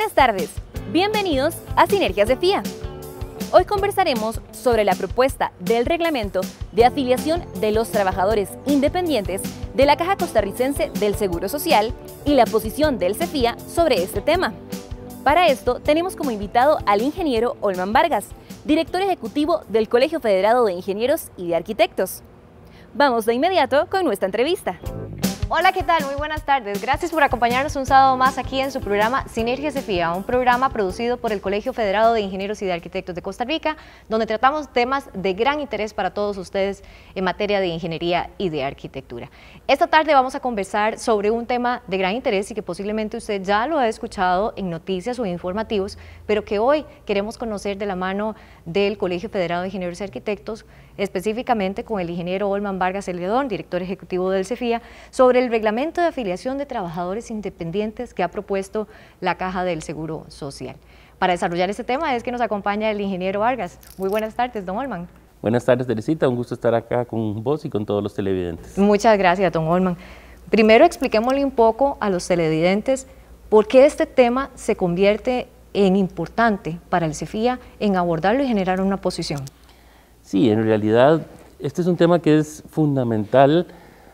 Buenas tardes, bienvenidos a Sinergias de FIA. Hoy conversaremos sobre la propuesta del reglamento de afiliación de los trabajadores independientes de la Caja Costarricense del Seguro Social y la posición del CEFIA sobre este tema. Para esto tenemos como invitado al ingeniero Olman Vargas, director ejecutivo del Colegio Federado de Ingenieros y de Arquitectos. Vamos de inmediato con nuestra entrevista. Hola, ¿qué tal? Muy buenas tardes. Gracias por acompañarnos un sábado más aquí en su programa Sinergia Cefía, un programa producido por el Colegio Federado de Ingenieros y de Arquitectos de Costa Rica, donde tratamos temas de gran interés para todos ustedes en materia de ingeniería y de arquitectura. Esta tarde vamos a conversar sobre un tema de gran interés y que posiblemente usted ya lo ha escuchado en noticias o informativos, pero que hoy queremos conocer de la mano del Colegio Federado de Ingenieros y Arquitectos específicamente con el ingeniero Olman Vargas Celedón, director ejecutivo del CEFIA, sobre el reglamento de afiliación de trabajadores independientes que ha propuesto la Caja del Seguro Social. Para desarrollar este tema es que nos acompaña el ingeniero Vargas. Muy buenas tardes, don Olman. Buenas tardes, Teresita. Un gusto estar acá con vos y con todos los televidentes. Muchas gracias, don Olman. Primero expliquémosle un poco a los televidentes por qué este tema se convierte en importante para el CEFIA en abordarlo y generar una posición. Sí, en realidad este es un tema que es fundamental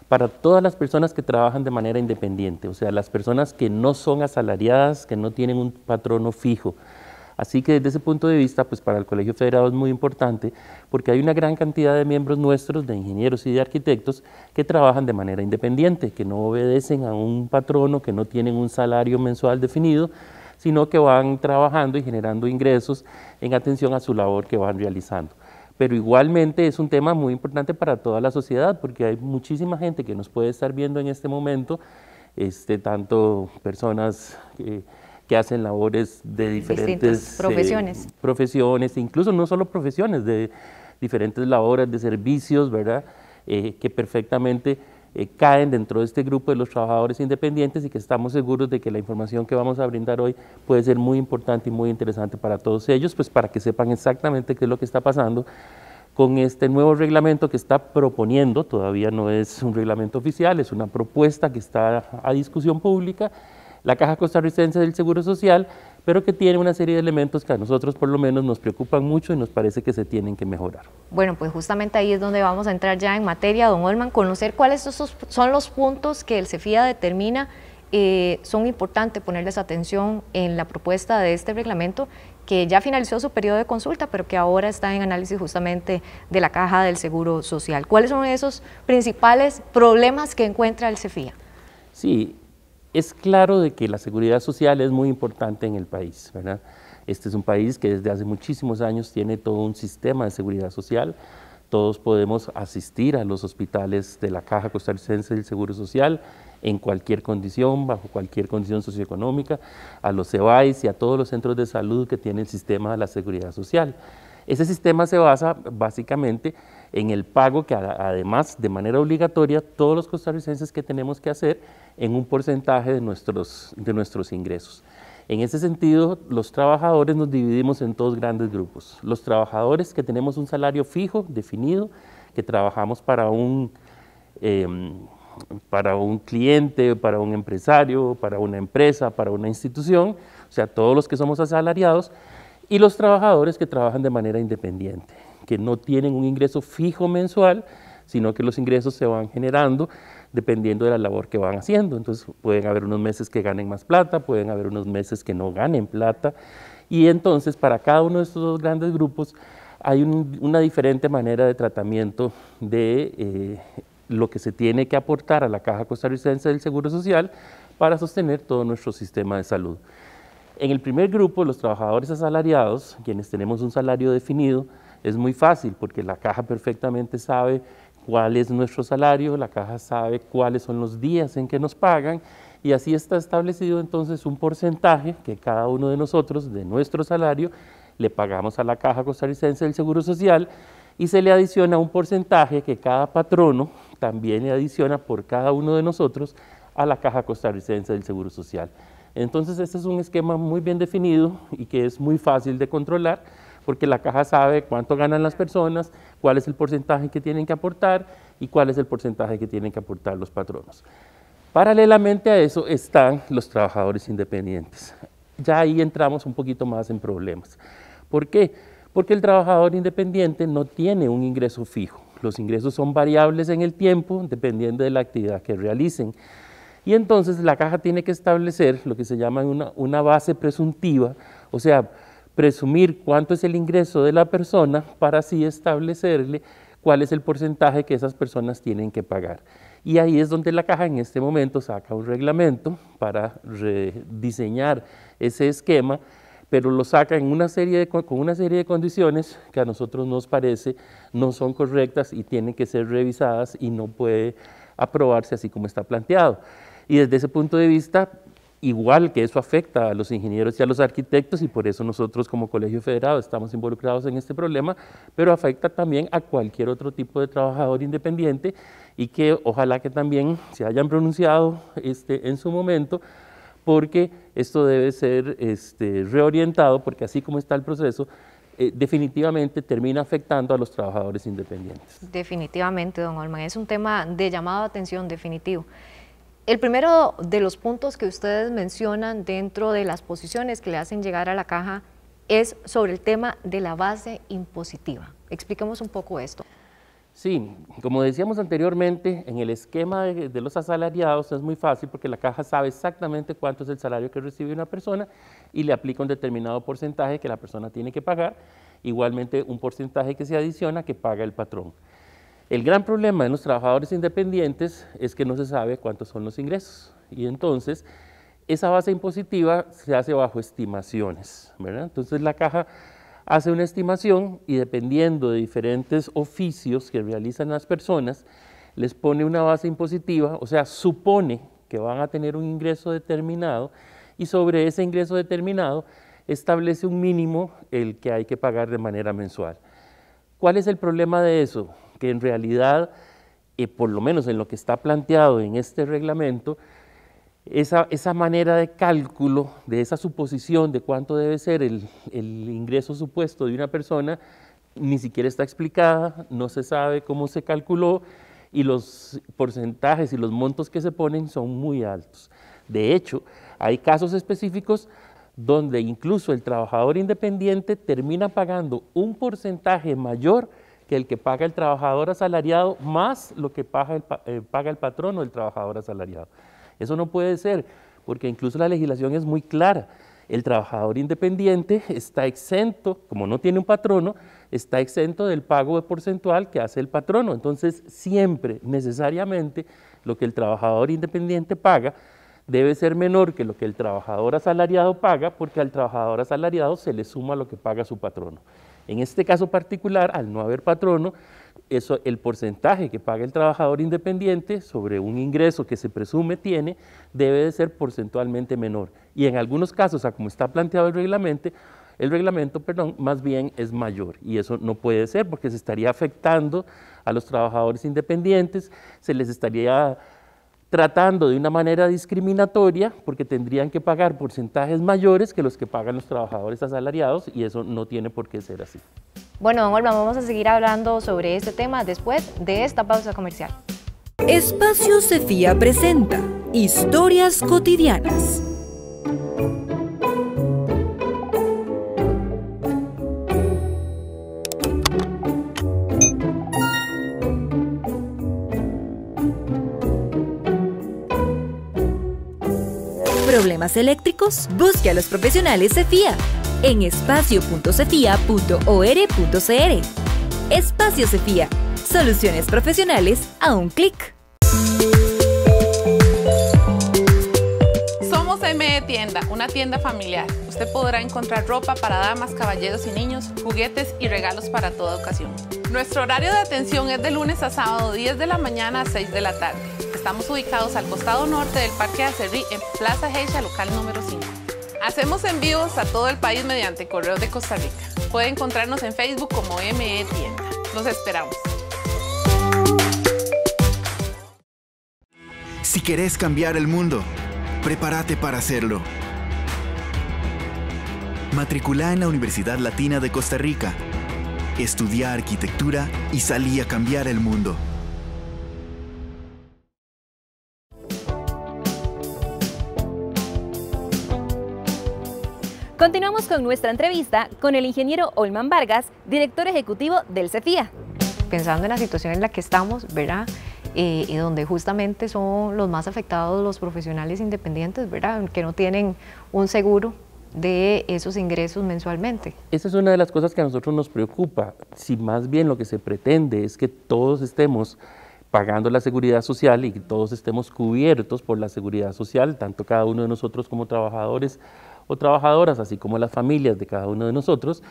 para todas las personas que trabajan de manera independiente, o sea, las personas que no son asalariadas, que no tienen un patrono fijo. Así que desde ese punto de vista, pues para el Colegio Federado es muy importante porque hay una gran cantidad de miembros nuestros, de ingenieros y de arquitectos, que trabajan de manera independiente, que no obedecen a un patrono, que no tienen un salario mensual definido, sino que van trabajando y generando ingresos en atención a su labor que van realizando pero igualmente es un tema muy importante para toda la sociedad porque hay muchísima gente que nos puede estar viendo en este momento, este, tanto personas que, hacen labores de diferentes profesiones. Eh, profesiones, e incluso no solo profesiones, de diferentes labores, de servicios, ¿verdad? Eh, que perfectamente eh, caen dentro de este grupo de los trabajadores independientes y que estamos seguros de que la información que vamos a brindar hoy puede ser muy importante y muy interesante para todos ellos, pues para que sepan exactamente qué es lo que está pasando con este nuevo reglamento que está proponiendo, todavía no es un reglamento oficial, es una propuesta que está a discusión pública, la Caja Costarricense del Seguro Social, pero que tiene una serie de elementos que a nosotros por lo menos nos preocupan mucho y nos parece que se tienen que mejorar. Bueno, pues justamente ahí es donde vamos a entrar ya en materia, don Olman, conocer cuáles son los puntos que el CEFIA determina eh, son importantes ponerles atención en la propuesta de este reglamento que ya finalizó su periodo de consulta, pero que ahora está en análisis justamente de la caja del Seguro Social. ¿Cuáles son esos principales problemas que encuentra el CEFIA? Sí, es claro de que la seguridad social es muy importante en el país, ¿verdad? Este es un país que desde hace muchísimos años tiene todo un sistema de seguridad social. Todos podemos asistir a los hospitales de la Caja Costarricense del Seguro Social en cualquier condición, bajo cualquier condición socioeconómica, a los CEBAIS y a todos los centros de salud que tiene el sistema de la seguridad social. Ese sistema se basa básicamente en el pago que además de manera obligatoria todos los costarricenses que tenemos que hacer en un porcentaje de nuestros, de nuestros ingresos. En ese sentido, los trabajadores nos dividimos en dos grandes grupos. Los trabajadores que tenemos un salario fijo, definido, que trabajamos para un, em, para un cliente, para un empresario, para una empresa, para una institución, o sea, todos los que somos asalariados, y los trabajadores que trabajan de manera independiente, que no tienen un ingreso fijo mensual, sino que los ingresos se van generando dependiendo de la labor que van haciendo. Entonces pueden haber unos meses que ganen más plata, pueden haber unos meses que no ganen plata. Y entonces para cada uno de estos dos grandes grupos hay una diferente manera de tratamiento de eh, lo que se tiene que aportar a la Caja Costarricense del Seguro Social para sostener todo nuestro sistema de salud. En el primer grupo, los trabajadores asalariados, quienes tenemos un salario definido, es muy fácil porque la caja perfectamente sabe cuál es nuestro salario, la caja sabe cuáles son los días en que nos pagan y así está establecido entonces un porcentaje que cada uno de nosotros, de nuestro salario, le pagamos a la caja costarricense del Seguro Social y se le adiciona un porcentaje que cada patrono también le adiciona por cada uno de nosotros a la caja costarricense del Seguro Social. Entonces este es un esquema muy bien definido y que es muy fácil de controlar porque la caja sabe cuánto ganan las personas, cuál es el porcentaje que tienen que aportar y cuál es el porcentaje que tienen que aportar los patronos. Paralelamente a eso están los trabajadores independientes. Ya ahí entramos un poquito más en problemas. ¿Por qué? Porque el trabajador independiente no tiene un ingreso fijo. Los ingresos son variables en el tiempo dependiendo de la actividad que realicen. Y entonces la caja tiene que establecer lo que se llama una, una base presuntiva, o sea, presumir cuánto es el ingreso de la persona para así establecerle cuál es el porcentaje que esas personas tienen que pagar. Y ahí es donde la caja en este momento saca un reglamento para rediseñar ese esquema, pero lo saca en con una serie de condiciones que a nosotros nos parece no son correctas y tienen que ser revisadas y no puede aprobarse así como está planteado. Y desde ese punto de vista, igual que eso afecta a los ingenieros y a los arquitectos y por eso nosotros como Colegio Federado estamos involucrados en este problema, pero afecta también a cualquier otro tipo de trabajador independiente y que ojalá que también se hayan pronunciado este, en su momento porque esto debe ser este, reorientado porque así como está el proceso, eh, definitivamente termina afectando a los trabajadores independientes. Definitivamente, don Olman, es un tema de llamado a atención definitivo. El primero de los puntos que ustedes mencionan dentro de las posiciones que le hacen llegar a la caja es sobre el tema de la base impositiva. Expliquemos un poco esto. Sí, como decíamos anteriormente, en el esquema de, los asalariados es muy fácil porque la caja sabe exactamente cuánto es el salario que recibe una persona y le aplica un determinado porcentaje que la persona tiene que pagar, igualmente un porcentaje que se adiciona que paga el patrón. El gran problema de los trabajadores independientes es que no se sabe cuántos son los ingresos y entonces esa base impositiva se hace bajo estimaciones, Entonces la caja hace una estimación y dependiendo de diferentes oficios que realizan las personas, les pone una base impositiva, o sea, supone que van a tener un ingreso determinado y sobre ese ingreso determinado establece un mínimo el que hay que pagar de manera mensual. ¿Cuál es el problema de eso? que en realidad, eh, por lo menos en lo que está planteado en este reglamento, esa, manera de cálculo, de esa suposición de cuánto debe ser el, el ingreso supuesto de una persona, ni siquiera está explicada, no se sabe cómo se calculó y los porcentajes y los montos que se ponen son muy altos. De hecho, hay casos específicos donde incluso el trabajador independiente termina pagando un porcentaje mayor que el que paga el trabajador asalariado más lo que eh, paga el, el patrono del trabajador asalariado. Eso no puede ser, porque incluso la legislación es muy clara. El trabajador independiente está exento, como no tiene un patrono, está exento del pago de porcentual que hace el patrono. Entonces, siempre, necesariamente, lo que el trabajador independiente paga debe ser menor que lo que el trabajador asalariado paga, porque al trabajador asalariado se le suma lo que paga su patrono. En este caso particular, al no haber patrono, eso, el porcentaje que paga el trabajador independiente sobre un ingreso que se presume tiene debe de ser porcentualmente menor. Y en algunos casos, como está planteado el reglamento, el reglamento, perdón, más bien es mayor y eso no puede ser porque se estaría afectando a los trabajadores independientes, se les estaría tratando de una manera discriminatoria porque tendrían que pagar porcentajes mayores que los que pagan los trabajadores asalariados y eso no tiene por qué ser así. Bueno, vamos a seguir hablando sobre este tema después de esta pausa comercial. Espacio Cefía presenta Historias cotidianas. ¿Problemas eléctricos? Busque a los profesionales Cefía en espacio.cefia.or.cr. Espacio Cefía. Soluciones profesionales a un clic. Somos ME Tienda, una tienda familiar. Usted podrá encontrar ropa para damas, caballeros y niños, juguetes y regalos para toda ocasión. Nuestro horario de atención es de lunes a sábado, 10 de la mañana a 6 de la tarde. Estamos ubicados al costado norte del Parque Acerrí en Plaza Geisha, local número 5. Hacemos envíos a todo el país mediante correo de Costa Rica. Puede encontrarnos en Facebook como ME Tienda. Los esperamos. Si querés cambiar el mundo, prepárate para hacerlo. Matricula en la Universidad Latina de Costa Rica. Estudia arquitectura y salí a cambiar el mundo. Continuamos con nuestra entrevista con el ingeniero Olman Vargas, director ejecutivo del CEFIA. Pensando en la situación en la que estamos, ¿verdad? Eh, y donde justamente son los más afectados los profesionales independientes, ¿verdad? Que no tienen un seguro de esos ingresos mensualmente. Esa es una de las cosas que a nosotros nos preocupa, si más bien lo que se pretende es que todos estemos pagando la seguridad social y que todos estemos cubiertos por la seguridad social, tanto cada uno de nosotros como trabajadores o trabajadoras, así como las familias de cada uno de nosotros,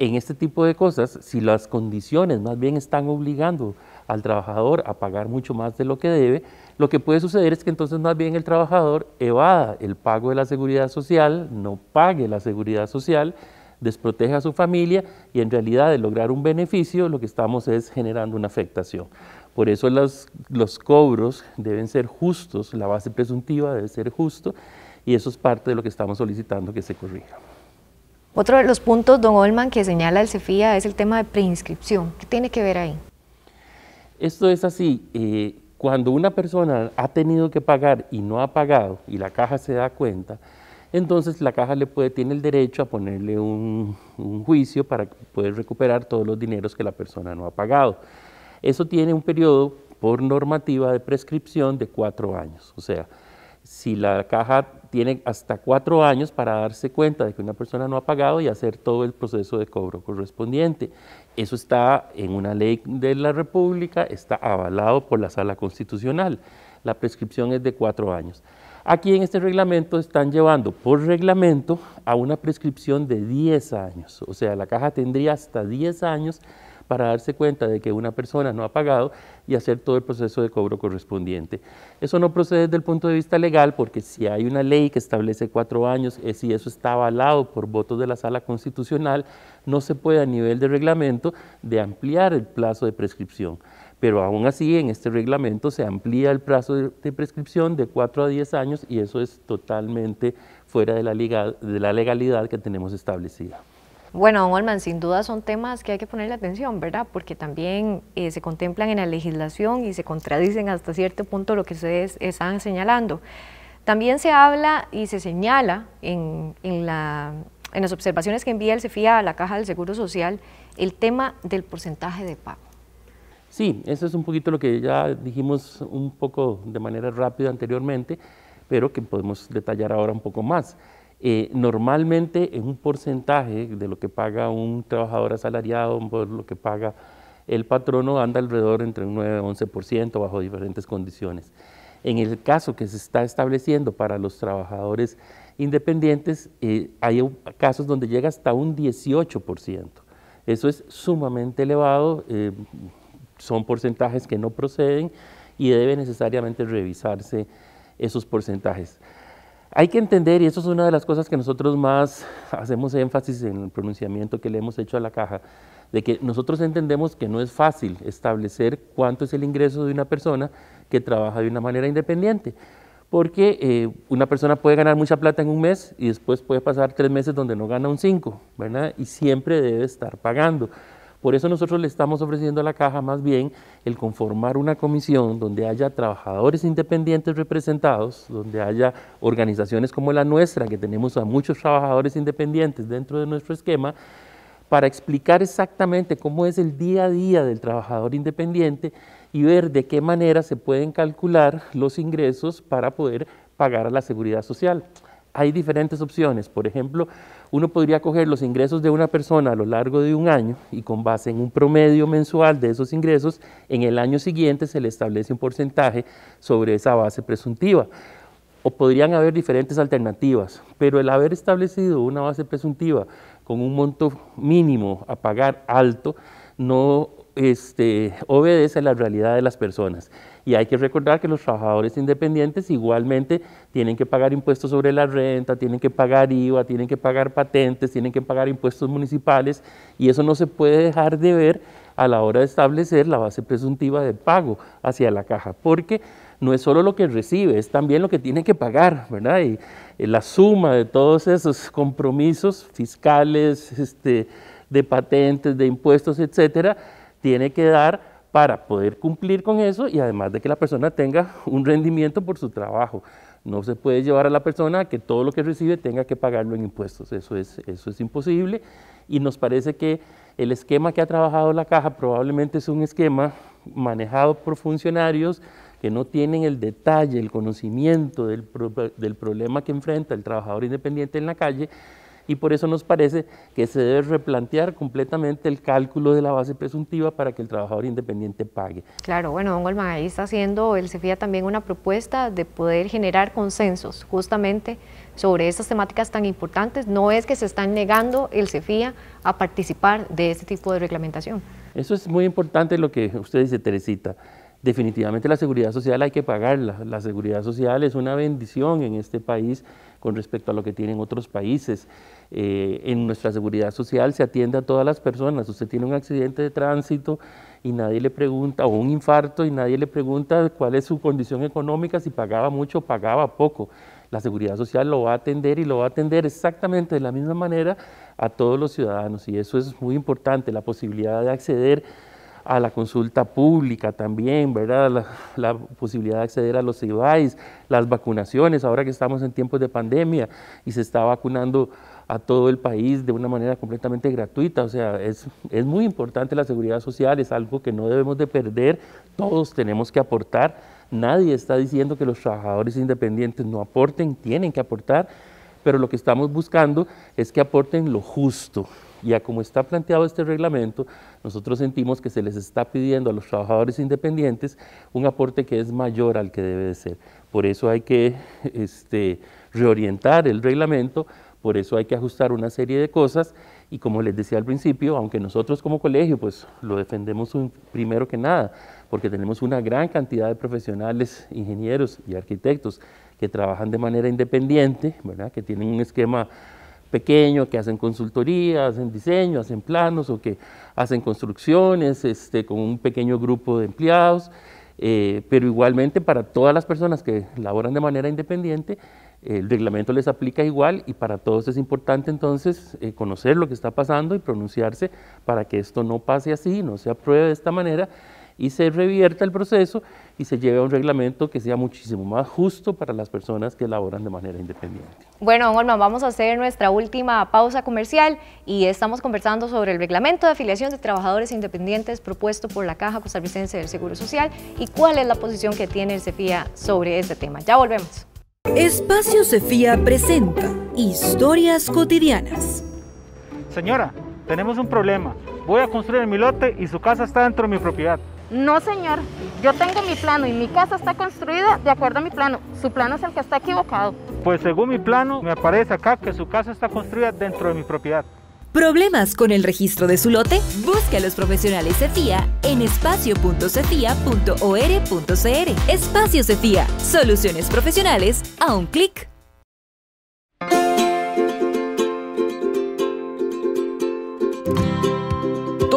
en este tipo de cosas, si las condiciones más bien están obligando al trabajador a pagar mucho más de lo que debe, lo que puede suceder es que entonces más bien el trabajador evada el pago de la seguridad social, no pague la seguridad social, desproteja a su familia y en realidad de lograr un beneficio lo que estamos es generando una afectación. Por eso los, cobros deben ser justos, la base presuntiva debe ser justo y eso es parte de lo que estamos solicitando que se corrija. Otro de los puntos, don Olman, que señala el CEFIA es el tema de preinscripción. ¿Qué tiene que ver ahí? Esto es así, eh, cuando una persona ha tenido que pagar y no ha pagado y la caja se da cuenta, entonces la caja le puede, tiene el derecho a ponerle un, un juicio para poder recuperar todos los dineros que la persona no ha pagado. Eso tiene un periodo por normativa de prescripción de cuatro años, o sea, si la caja tiene hasta cuatro años para darse cuenta de que una persona no ha pagado y hacer todo el proceso de cobro correspondiente. Eso está en una ley de la República, está avalado por la Sala Constitucional. La prescripción es de cuatro años. Aquí en este reglamento están llevando por reglamento a una prescripción de 10 años, o sea, la caja tendría hasta 10 años para darse cuenta de que una persona no ha pagado y hacer todo el proceso de cobro correspondiente. Eso no procede desde el punto de vista legal porque si hay una ley que establece cuatro años, y eh, si eso está avalado por votos de la sala constitucional, no se puede a nivel de reglamento de ampliar el plazo de prescripción pero aún así en este reglamento se amplía el plazo de, prescripción de cuatro a diez años y eso es totalmente fuera de la, legalidad que tenemos establecida. Bueno, don Olman, sin duda son temas que hay que ponerle atención, ¿verdad? Porque también eh, se contemplan en la legislación y se contradicen hasta cierto punto lo que ustedes están señalando. También se habla y se señala en, en las observaciones que envía el CEFIA a la Caja del Seguro Social el tema del porcentaje de pago. Sí, eso es un poquito lo que ya dijimos un poco de manera rápida anteriormente, pero que podemos detallar ahora un poco más. Eh, normalmente es un porcentaje de lo que paga un trabajador asalariado, por lo que paga el patrono, anda alrededor entre un 9 y 11% bajo diferentes condiciones. En el caso que se está estableciendo para los trabajadores independientes, eh, hay casos donde llega hasta un 18%. Eso es sumamente elevado, eh, son porcentajes que no proceden y debe necesariamente revisarse esos porcentajes. Hay que entender, y eso es una de las cosas que nosotros más hacemos énfasis en el pronunciamiento que le hemos hecho a la caja, de que nosotros entendemos que no es fácil establecer cuánto es el ingreso de una persona que trabaja de una manera independiente, porque eh, una persona puede ganar mucha plata en un mes y después puede pasar tres meses donde no gana un cinco, ¿verdad? Y siempre debe estar pagando. Por eso nosotros le estamos ofreciendo a la caja más bien el conformar una comisión donde haya trabajadores independientes representados, donde haya organizaciones como la nuestra, que tenemos a muchos trabajadores independientes dentro de nuestro esquema, para explicar exactamente cómo es el día a día del trabajador independiente y ver de qué manera se pueden calcular los ingresos para poder pagar a la seguridad social hay diferentes opciones. Por ejemplo, uno podría coger los ingresos de una persona a lo largo de un año y con base en un promedio mensual de esos ingresos, en el año siguiente se le establece un porcentaje sobre esa base presuntiva. O podrían haber diferentes alternativas, pero el haber establecido una base presuntiva con un monto mínimo a pagar alto no este, obedece a la realidad de las personas. Y hay que recordar que los trabajadores independientes igualmente tienen que pagar impuestos sobre la renta, tienen que pagar IVA, tienen que pagar patentes, tienen que pagar impuestos municipales y eso no se puede dejar de ver a la hora de establecer la base presuntiva de pago hacia la caja, porque no es solo lo que recibe, es también lo que tiene que pagar, ¿verdad? Y eh, la suma de todos esos compromisos fiscales, este, de patentes, de impuestos, etcétera, tiene que dar para poder cumplir con eso y además de que la persona tenga un rendimiento por su trabajo. No se puede llevar a la persona a que todo lo que recibe tenga que pagarlo en impuestos. Eso es, eso es imposible y nos parece que el esquema que ha trabajado la caja probablemente es un esquema manejado por funcionarios que no tienen el detalle, el conocimiento del, del problema que enfrenta el trabajador independiente en la calle y por eso nos parece que se debe replantear completamente el cálculo de la base presuntiva para que el trabajador independiente pague. Claro, bueno, don Goldman, ahí está haciendo el CEFIA también una propuesta de poder generar consensos justamente sobre estas temáticas tan importantes. No es que se están negando el CEFIA a participar de este tipo de reglamentación. Eso es muy importante lo que usted dice, Teresita definitivamente la seguridad social hay que pagarla. La seguridad social es una bendición en este país con respecto a lo que tienen otros países. Eh, en nuestra seguridad social se atiende a todas las personas. Usted tiene un accidente de tránsito y nadie le pregunta, o un infarto y nadie le pregunta cuál es su condición económica, si pagaba mucho o pagaba poco. La seguridad social lo va a atender y lo va a atender exactamente de la misma manera a todos los ciudadanos y eso es muy importante, la posibilidad de acceder a la consulta pública también, ¿verdad? La, posibilidad de acceder a los CIVAIS, las vacunaciones, ahora que estamos en tiempos de pandemia y se está vacunando a todo el país de una manera completamente gratuita. O sea, es, es muy importante la seguridad social, es algo que no debemos de perder, todos tenemos que aportar. Nadie está diciendo que los trabajadores independientes no aporten, tienen que aportar, pero lo que estamos buscando es que aporten lo justo, y como está planteado este reglamento, nosotros sentimos que se les está pidiendo a los trabajadores independientes un aporte que es mayor al que debe de ser. Por eso hay que este, reorientar el reglamento, por eso hay que ajustar una serie de cosas y como les decía al principio, aunque nosotros como colegio pues lo defendemos un, primero que nada, porque tenemos una gran cantidad de profesionales, ingenieros y arquitectos que trabajan de manera independiente, ¿verdad? que tienen un esquema pequeño que hacen consultoría, hacen diseño, hacen planos o que hacen construcciones este, con un pequeño grupo de empleados, eh, pero igualmente para todas las personas que laboran de manera independiente, el reglamento les aplica igual y para todos es importante entonces eh, conocer lo que está pasando y pronunciarse para que esto no pase así, no se apruebe de esta manera y se revierta el proceso y se lleve a un reglamento que sea muchísimo más justo para las personas que laboran de manera independiente. Bueno, don vamos a hacer nuestra última pausa comercial y estamos conversando sobre el reglamento de afiliación de trabajadores independientes propuesto por la Caja Costarricense del Seguro Social y cuál es la posición que tiene el CEFIA sobre este tema. Ya volvemos. Espacio Cefía presenta Historias cotidianas. Señora, tenemos un problema. Voy a construir mi lote y su casa está dentro de mi propiedad. No, señor, yo tengo mi plano y mi casa está construida de acuerdo a mi plano. Su plano es el que está equivocado. Pues según mi plano, me aparece acá que su casa está construida dentro de mi propiedad. ¿Problemas con el registro de su lote? Busque a los profesionales CEFIA en espacio.cefia.or.cr. Espacio CEFIA, soluciones profesionales a un clic.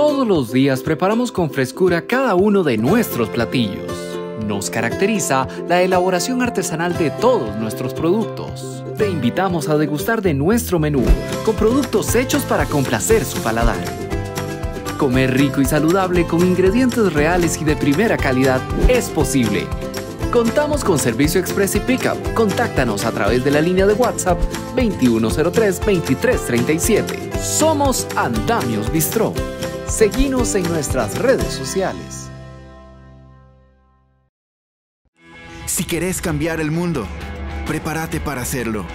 Todos los días preparamos con frescura cada uno de nuestros platillos. Nos caracteriza la elaboración artesanal de todos nuestros productos. Te invitamos a degustar de nuestro menú con productos hechos para complacer su paladar. Comer rico y saludable con ingredientes reales y de primera calidad es posible. Contamos con servicio express y pickup. Contáctanos a través de la línea de WhatsApp 2103-2337. Somos Andamios Bistro. Seguinos en nuestras redes sociales. Si querés cambiar el mundo, prepárate para hacerlo.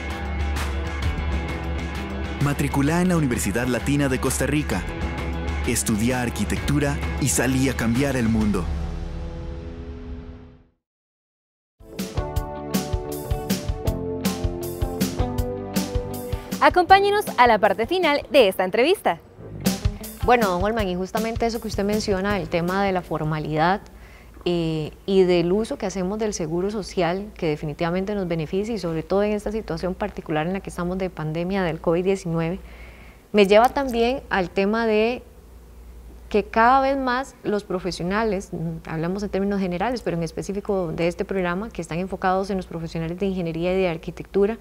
Matricula en la Universidad Latina de Costa Rica. Estudia arquitectura y salí a cambiar el mundo. Acompáñenos a la parte final de esta entrevista. Bueno, don y justamente eso que usted menciona, el tema de la formalidad eh, y del uso que hacemos del seguro social, que definitivamente nos beneficia y sobre todo en esta situación particular en la que estamos de pandemia del COVID-19, me lleva también al tema de que cada vez más los profesionales, hablamos en términos generales, pero en específico de este programa, que están enfocados en los profesionales de ingeniería y de arquitectura,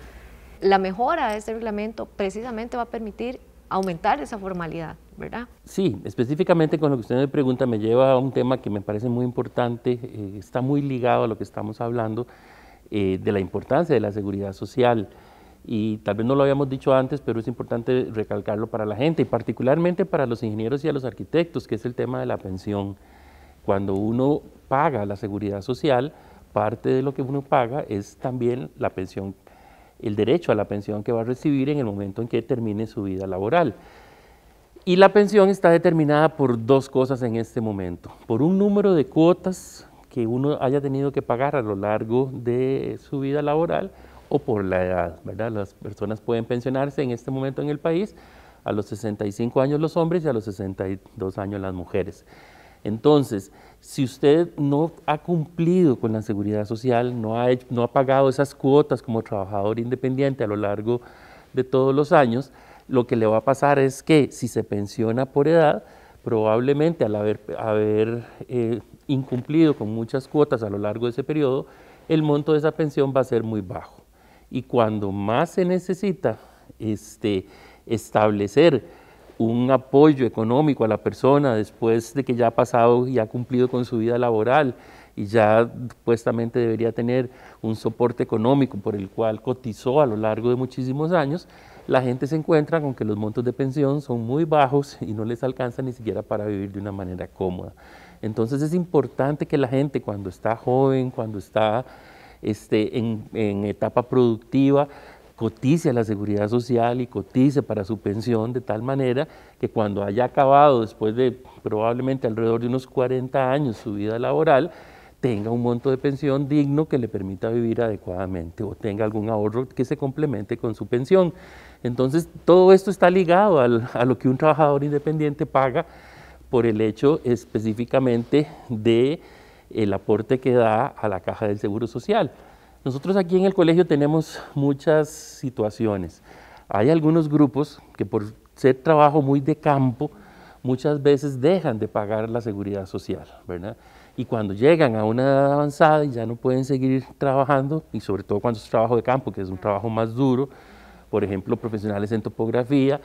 la mejora de este reglamento precisamente va a permitir aumentar esa formalidad, ¿verdad? Sí, específicamente con lo que usted me pregunta me lleva a un tema que me parece muy importante, eh, está muy ligado a lo que estamos hablando eh, de la importancia de la seguridad social. Y tal vez no lo habíamos dicho antes, pero es importante recalcarlo para la gente y particularmente para los ingenieros y a los arquitectos, que es el tema de la pensión. Cuando uno paga la seguridad social, parte de lo que uno paga es también la pensión el derecho a la pensión que va a recibir en el momento en que termine su vida laboral. Y la pensión está determinada por dos cosas en este momento, por un número de cuotas que uno haya tenido que pagar a lo largo de su vida laboral o por la edad, ¿verdad? Las personas pueden pensionarse en este momento en el país a los 65 años los hombres y a los 62 años las mujeres. Entonces, si usted no ha cumplido con la seguridad social, no ha, pagado esas cuotas como trabajador independiente a lo largo de todos los años, lo que le va a pasar es que si se pensiona por edad, probablemente al haber, eh, incumplido con muchas cuotas a lo largo de ese periodo, el monto de esa pensión va a ser muy bajo. Y cuando más se necesita este, establecer un apoyo económico a la persona después de que ya ha pasado y ha cumplido con su vida laboral y ya supuestamente debería tener un soporte económico por el cual cotizó a lo largo de muchísimos años, la gente se encuentra con que los montos de pensión son muy bajos y no les alcanza ni siquiera para vivir de una manera cómoda. Entonces es importante que la gente cuando está joven, cuando está este, en, en etapa productiva, cotice a la seguridad social y cotice para su pensión de tal manera que cuando haya acabado, después de probablemente alrededor de unos 40 años su vida laboral, tenga un monto de pensión digno que le permita vivir adecuadamente o tenga algún ahorro que se complemente con su pensión. Entonces, todo esto está ligado a lo que un trabajador independiente paga por el hecho específicamente de el aporte que da a la caja del Seguro Social. Nosotros aquí en el colegio tenemos muchas situaciones. Hay algunos grupos que por ser trabajo muy de campo, muchas veces dejan de pagar la seguridad social, ¿verdad? Y cuando llegan a una edad avanzada y ya no pueden seguir trabajando, y sobre todo cuando es trabajo de campo, que es un trabajo más duro, por ejemplo, profesionales en topografía,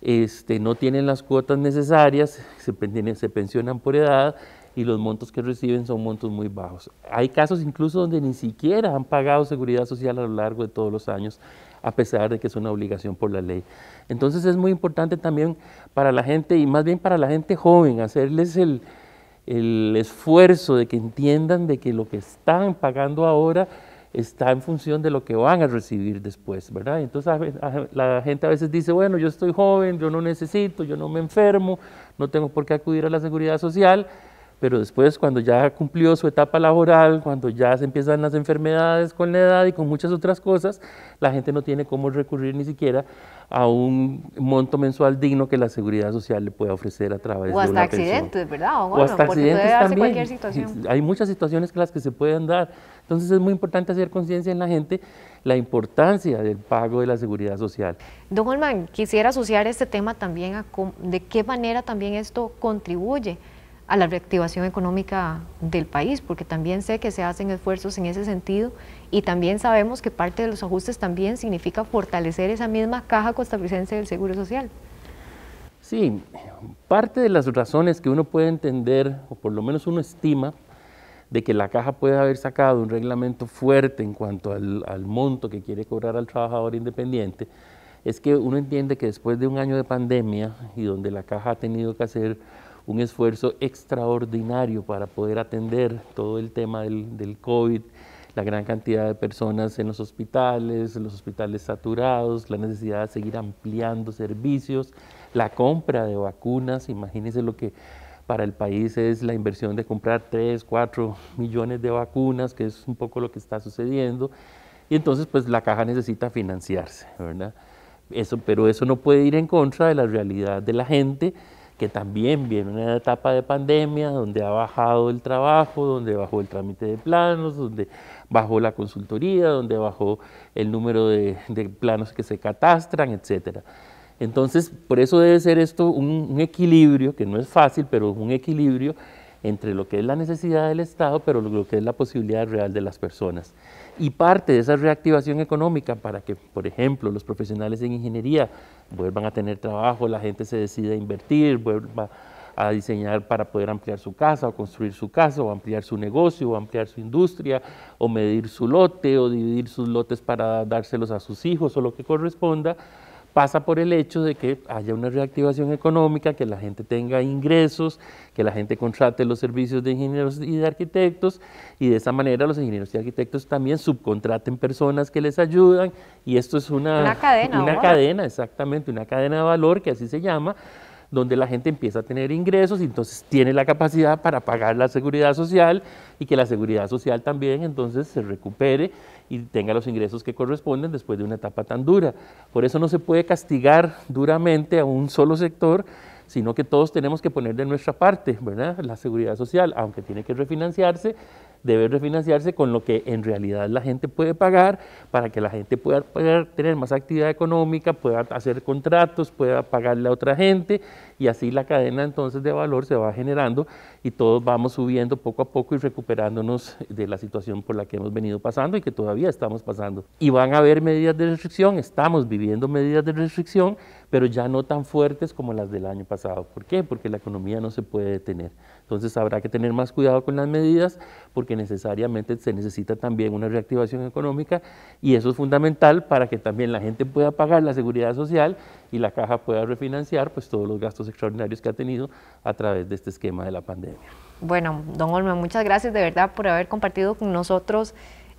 este, no tienen las cuotas necesarias, se, se pensionan por edad, y los montos que reciben son montos muy bajos. Hay casos incluso donde ni siquiera han pagado seguridad social a lo largo de todos los años, a pesar de que es una obligación por la ley. Entonces es muy importante también para la gente, y más bien para la gente joven, hacerles el, el esfuerzo de que entiendan de que lo que están pagando ahora está en función de lo que van a recibir después, ¿verdad? Entonces la gente a veces dice, bueno, yo estoy joven, yo no necesito, yo no me enfermo, no tengo por qué acudir a la seguridad social, pero después cuando ya cumplió su etapa laboral, cuando ya se empiezan las enfermedades con la edad y con muchas otras cosas, la gente no tiene cómo recurrir ni siquiera a un monto mensual digno que la seguridad social le pueda ofrecer a través de una pensión. O hasta accidentes, ¿verdad? O, hasta accidentes también. Situación. Hay muchas situaciones que las que se pueden dar. Entonces es muy importante hacer conciencia en la gente la importancia del pago de la seguridad social. Don Holman, quisiera asociar este tema también a de qué manera también esto contribuye a la reactivación económica del país, porque también sé que se hacen esfuerzos en ese sentido y también sabemos que parte de los ajustes también significa fortalecer esa misma caja costarricense del Seguro Social. Sí, parte de las razones que uno puede entender, o por lo menos uno estima, de que la caja puede haber sacado un reglamento fuerte en cuanto al, al monto que quiere cobrar al trabajador independiente, es que uno entiende que después de un año de pandemia y donde la caja ha tenido que hacer un esfuerzo extraordinario para poder atender todo el tema del, COVID, la gran cantidad de personas en los hospitales, los hospitales saturados, la necesidad de seguir ampliando servicios, la compra de vacunas, imagínense lo que para el país es la inversión de comprar 3, 4 millones de vacunas, que es un poco lo que está sucediendo, y entonces pues la caja necesita financiarse, ¿verdad? Eso, pero eso no puede ir en contra de la realidad de la gente, que también viene una etapa de pandemia donde ha bajado el trabajo, donde bajó el trámite de planos, donde bajó la consultoría, donde bajó el número de, planos que se catastran, etcétera. Entonces, por eso debe ser esto un, equilibrio, que no es fácil, pero un equilibrio entre lo que es la necesidad del Estado, pero lo que es la posibilidad real de las personas. Y parte de esa reactivación económica para que, por ejemplo, los profesionales en ingeniería vuelvan a tener trabajo, la gente se decida a invertir, vuelva a diseñar para poder ampliar su casa o construir su casa o ampliar su negocio o ampliar su industria o medir su lote o dividir sus lotes para dárselos a sus hijos o lo que corresponda, pasa por el hecho de que haya una reactivación económica, que la gente tenga ingresos, que la gente contrate los servicios de ingenieros y de arquitectos, y de esa manera los ingenieros y arquitectos también subcontraten personas que les ayudan, y esto es una, una cadena. Una cadena, exactamente, una cadena de valor que así se llama, donde la gente empieza a tener ingresos y entonces tiene la capacidad para pagar la seguridad social y que la seguridad social también entonces se recupere y tenga los ingresos que corresponden después de una etapa tan dura. Por eso no se puede castigar duramente a un solo sector, sino que todos tenemos que poner de nuestra parte, ¿verdad? La seguridad social, aunque tiene que refinanciarse, debe refinanciarse con lo que en realidad la gente puede pagar para que la gente pueda, tener más actividad económica, pueda hacer contratos, pueda pagarle a otra gente y así la cadena entonces de valor se va generando y todos vamos subiendo poco a poco y recuperándonos de la situación por la que hemos venido pasando y que todavía estamos pasando. Y van a haber medidas de restricción, estamos viviendo medidas de restricción, pero ya no tan fuertes como las del año pasado. ¿Por qué? Porque la economía no se puede detener. Entonces habrá que tener más cuidado con las medidas porque necesariamente se necesita también una reactivación económica y eso es fundamental para que también la gente pueda pagar la seguridad social y la caja pueda refinanciar pues todos los gastos extraordinarios que ha tenido a través de este esquema de la pandemia. Bueno, don Olme, muchas gracias de verdad por haber compartido con nosotros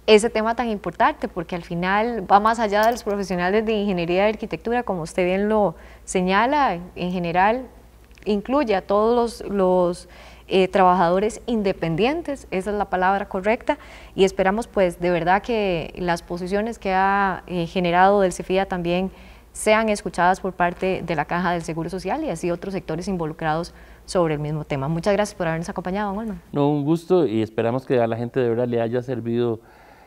ese tema tan importante, porque al final va más allá de los profesionales de ingeniería y arquitectura, como usted bien lo señala, en general incluye a todos los, eh, trabajadores independientes, esa es la palabra correcta, y esperamos pues de verdad que las posiciones que ha eh, generado del CEFIA también sean escuchadas por parte de la Caja del Seguro Social y así otros sectores involucrados sobre el mismo tema. Muchas gracias por habernos acompañado, don Olman. No, un gusto y esperamos que a la gente de verdad le haya servido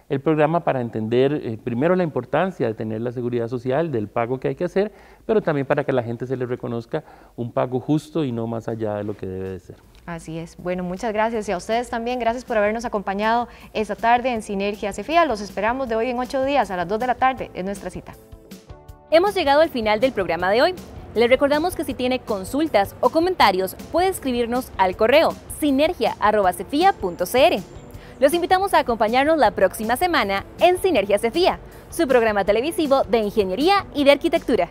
el programa para entender eh, primero la importancia de tener la seguridad social, del pago que hay que hacer, pero también para que a la gente se le reconozca un pago justo y no más allá de lo que debe de ser. Así es. Bueno, muchas gracias y a ustedes también. Gracias por habernos acompañado esta tarde en Sinergia Cefía. Los esperamos de hoy en ocho días a las 2 de la tarde en nuestra cita. Hemos llegado al final del programa de hoy. Les recordamos que si tiene consultas o comentarios puede escribirnos al correo sinergia@sefia.cr. Los invitamos a acompañarnos la próxima semana en Sinergia Cefía, su programa televisivo de ingeniería y de arquitectura.